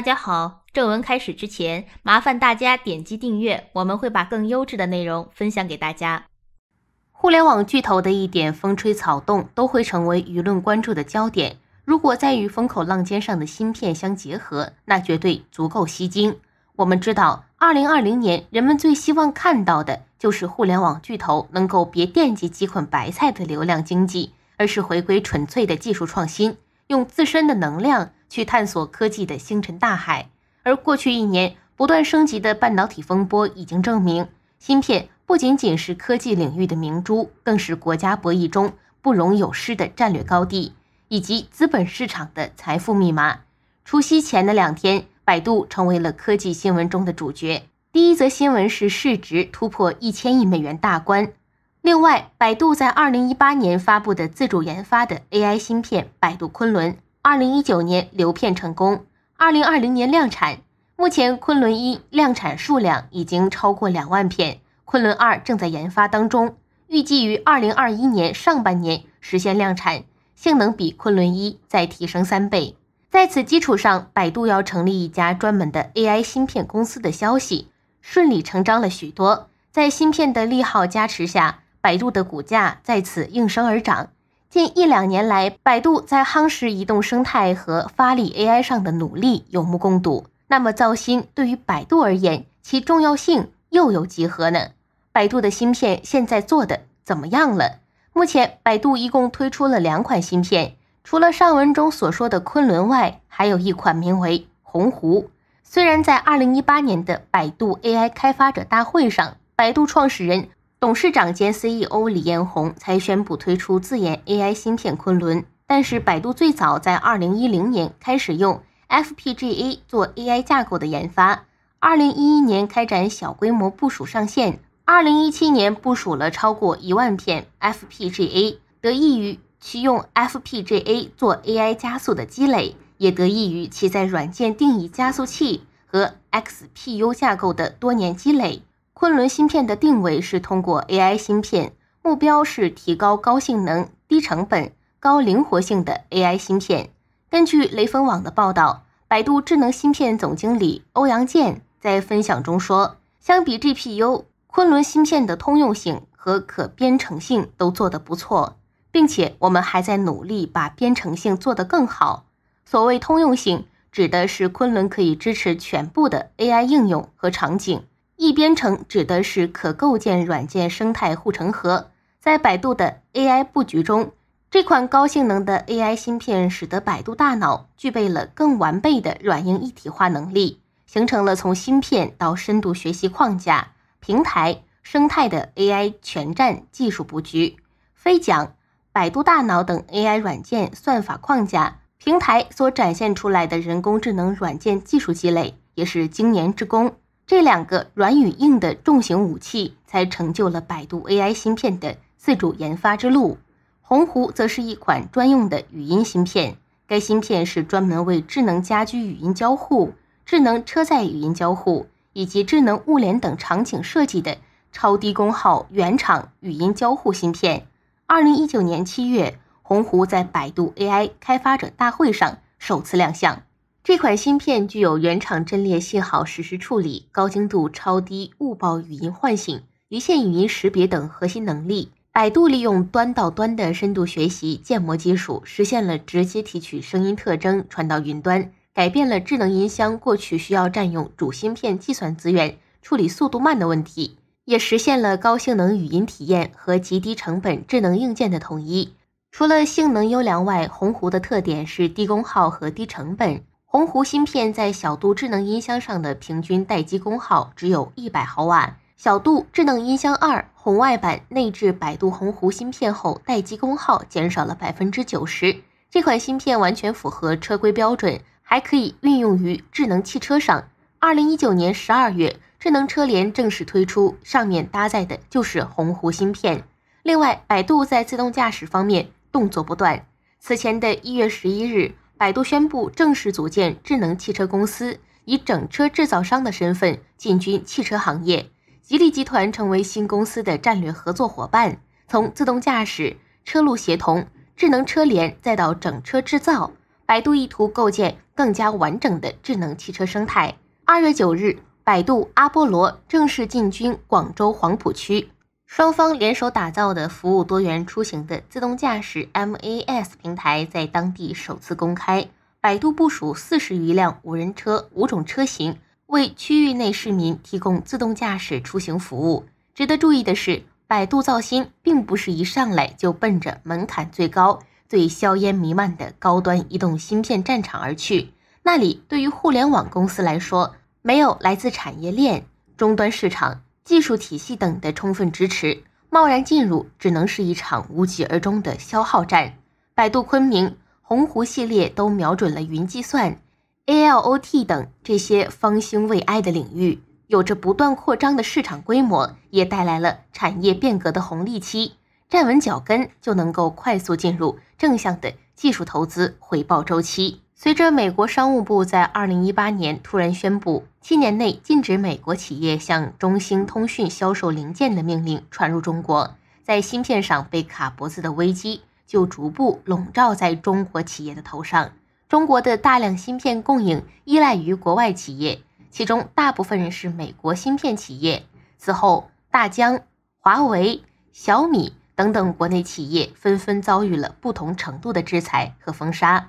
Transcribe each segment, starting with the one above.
大家好，正文开始之前，麻烦大家点击订阅，我们会把更优质的内容分享给大家。互联网巨头的一点风吹草动都会成为舆论关注的焦点，如果再与风口浪尖上的芯片相结合，那绝对足够吸睛。我们知道，二零二零年人们最希望看到的就是互联网巨头能够别惦记几捆白菜的流量经济，而是回归纯粹的技术创新，用自身的能量。去探索科技的星辰大海，而过去一年不断升级的半导体风波已经证明，芯片不仅仅是科技领域的明珠，更是国家博弈中不容有失的战略高地，以及资本市场的财富密码。除夕前的两天，百度成为了科技新闻中的主角。第一则新闻是市值突破一千亿美元大关，另外，百度在二零一八年发布的自主研发的 AI 芯片百度昆仑。二零一九年流片成功，二零二零年量产。目前，昆仑一量产数量已经超过两万片，昆仑二正在研发当中，预计于二零二一年上半年实现量产，性能比昆仑一再提升三倍。在此基础上，百度要成立一家专门的 AI 芯片公司的消息，顺理成章了许多。在芯片的利好加持下，百度的股价在此应声而涨。近一两年来，百度在夯实移动生态和发力 AI 上的努力有目共睹。那么，造芯对于百度而言，其重要性又有几何呢？百度的芯片现在做的怎么样了？目前，百度一共推出了两款芯片，除了上文中所说的“昆仑”外，还有一款名为“鸿鹄”。虽然在2018年的百度 AI 开发者大会上，百度创始人董事长兼 CEO 李彦宏才宣布推出自研 AI 芯片昆仑，但是百度最早在2010年开始用 FPGA 做 AI 架构的研发，2011年开展小规模部署上线，2017年部署了超过一万片 FPGA，得益于其用 FPGA 做 AI 加速的积累，也得益于其在软件定义加速器和 XPU 架构的多年积累。昆仑芯片的定位是通过 AI 芯片，目标是提高高性能、低成本、高灵活性的 AI 芯片。根据雷锋网的报道，百度智能芯片总经理欧阳健在分享中说：“相比 GPU，昆仑芯片的通用性和可编程性都做得不错，并且我们还在努力把编程性做得更好。所谓通用性，指的是昆仑可以支持全部的 AI 应用和场景。”一编程指的是可构建软件生态护城河。在百度的 AI 布局中，这款高性能的 AI 芯片使得百度大脑具备了更完备的软硬一体化能力，形成了从芯片到深度学习框架、平台生态的 AI 全站技术布局。非讲，百度大脑等 AI 软件算法框架平台所展现出来的人工智能软件技术积累，也是精研之功。这两个软与硬的重型武器，才成就了百度 AI 芯片的自主研发之路。鸿鹄则是一款专用的语音芯片，该芯片是专门为智能家居语音交互、智能车载语音交互以及智能物联等场景设计的超低功耗原厂语音交互芯片。二零一九年七月，鸿鹄在百度 AI 开发者大会上首次亮相。这款芯片具有原厂阵列信号实时处理、高精度超低误报语音唤醒、离线语音识别等核心能力。百度利用端到端的深度学习建模技术，实现了直接提取声音特征传到云端，改变了智能音箱过去需要占用主芯片计算资源、处理速度慢的问题，也实现了高性能语音体验和极低成本智能硬件的统一。除了性能优良外，鸿鹄的特点是低功耗和低成本。鸿鹄芯片在小度智能音箱上的平均待机功耗只有一百毫瓦。小度智能音箱二红外版内置百度鸿鹄芯片后，待机功耗减少了百分之九十。这款芯片完全符合车规标准，还可以运用于智能汽车上。二零一九年十二月，智能车联正式推出，上面搭载的就是鸿鹄芯片。另外，百度在自动驾驶方面动作不断。此前的一月十一日。百度宣布正式组建智能汽车公司，以整车制造商的身份进军汽车行业。吉利集团成为新公司的战略合作伙伴，从自动驾驶、车路协同、智能车联，再到整车制造，百度意图构建更加完整的智能汽车生态。二月九日，百度阿波罗正式进军广州黄埔区。双方联手打造的服务多元出行的自动驾驶 MAS 平台在当地首次公开。百度部署四十余辆无人车，五种车型，为区域内市民提供自动驾驶出行服务。值得注意的是，百度造新并不是一上来就奔着门槛最高、最硝烟弥漫的高端移动芯片战场而去，那里对于互联网公司来说，没有来自产业链终端市场。技术体系等的充分支持，贸然进入只能是一场无疾而终的消耗战。百度昆明、鸿鹄系列都瞄准了云计算、A L O T 等这些方兴未艾的领域，有着不断扩张的市场规模，也带来了产业变革的红利期。站稳脚跟，就能够快速进入正向的技术投资回报周期。随着美国商务部在二零一八年突然宣布，七年内禁止美国企业向中兴通讯销售零件的命令传入中国，在芯片上被卡脖子的危机就逐步笼罩在中国企业的头上。中国的大量芯片供应依赖于国外企业，其中大部分是美国芯片企业。此后，大疆、华为、小米等等国内企业纷纷遭遇了不同程度的制裁和封杀。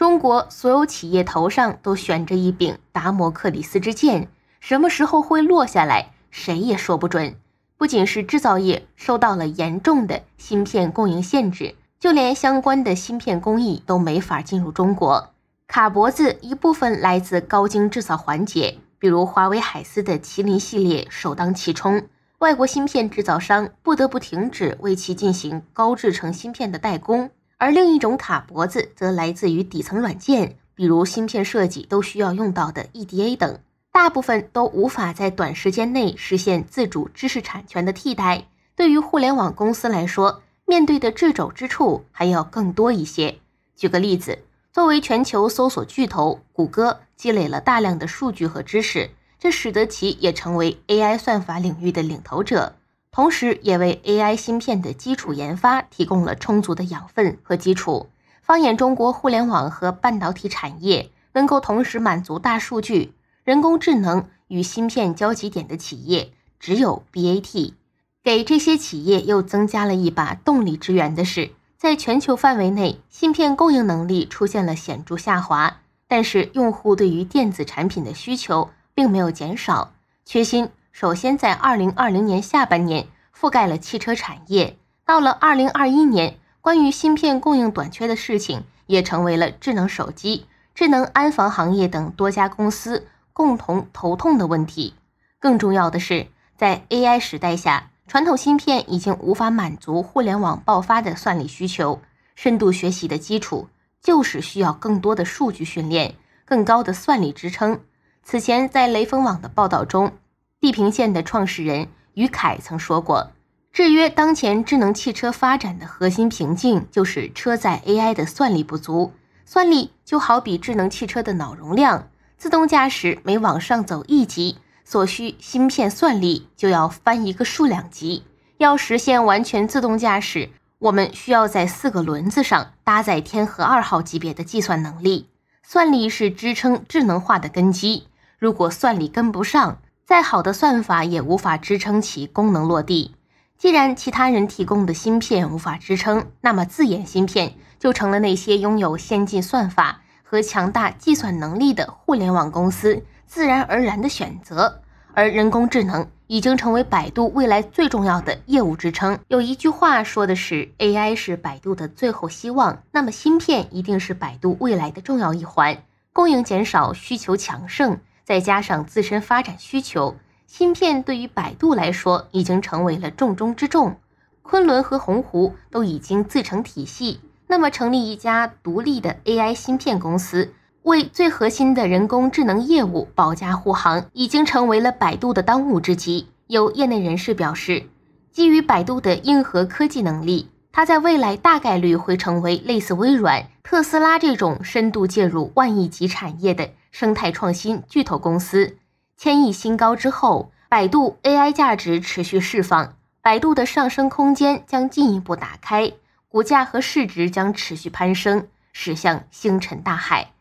中国所有企业头上都悬着一柄达摩克里斯之剑，什么时候会落下来，谁也说不准。不仅是制造业受到了严重的芯片供应限制，就连相关的芯片工艺都没法进入中国。卡脖子一部分来自高精制造环节，比如华为海思的麒麟系列首当其冲，外国芯片制造商不得不停止为其进行高制成芯片的代工。而另一种卡脖子，则来自于底层软件，比如芯片设计都需要用到的 EDA 等，大部分都无法在短时间内实现自主知识产权的替代。对于互联网公司来说，面对的掣肘之处还要更多一些。举个例子，作为全球搜索巨头，谷歌积累了大量的数据和知识，这使得其也成为 AI 算法领域的领头者。同时，也为 AI 芯片的基础研发提供了充足的养分和基础。放眼中国互联网和半导体产业，能够同时满足大数据、人工智能与芯片交集点的企业，只有 BAT。给这些企业又增加了一把动力之源的是，在全球范围内，芯片供应能力出现了显著下滑，但是用户对于电子产品的需求并没有减少，缺芯。首先，在二零二零年下半年覆盖了汽车产业。到了二零二一年，关于芯片供应短缺的事情也成为了智能手机、智能安防行业等多家公司共同头痛的问题。更重要的是，在 AI 时代下，传统芯片已经无法满足互联网爆发的算力需求。深度学习的基础就是需要更多的数据训练、更高的算力支撑。此前，在雷锋网的报道中。地平线的创始人余凯曾说过：“制约当前智能汽车发展的核心瓶颈，就是车载 AI 的算力不足。算力就好比智能汽车的脑容量，自动驾驶每往上走一级，所需芯片算力就要翻一个数量级。要实现完全自动驾驶，我们需要在四个轮子上搭载天河二号级别的计算能力。算力是支撑智能化的根基，如果算力跟不上。”再好的算法也无法支撑其功能落地。既然其他人提供的芯片无法支撑，那么自研芯片就成了那些拥有先进算法和强大计算能力的互联网公司自然而然的选择。而人工智能已经成为百度未来最重要的业务支撑。有一句话说的是，AI 是百度的最后希望。那么芯片一定是百度未来的重要一环。供应减少，需求强盛。再加上自身发展需求，芯片对于百度来说已经成为了重中之重。昆仑和鸿鹄都已经自成体系，那么成立一家独立的 AI 芯片公司，为最核心的人工智能业务保驾护航，已经成为了百度的当务之急。有业内人士表示，基于百度的硬核科技能力，它在未来大概率会成为类似微软、特斯拉这种深度介入万亿级产业的。生态创新巨头公司千亿新高之后，百度 AI 价值持续释放，百度的上升空间将进一步打开，股价和市值将持续攀升，驶向星辰大海。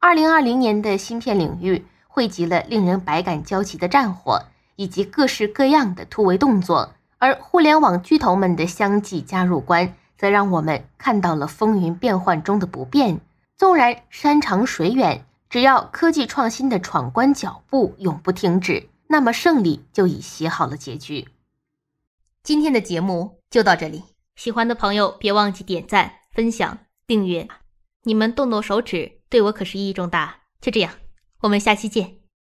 二零二零年的芯片领域汇集了令人百感交集的战火，以及各式各样的突围动作，而互联网巨头们的相继加入关，则让我们看到了风云变幻中的不变。纵然山长水远。只要科技创新的闯关脚步永不停止，那么胜利就已写好了结局。今天的节目就到这里，喜欢的朋友别忘记点赞、分享、订阅，你们动动手指对我可是意义重大。就这样，我们下期见。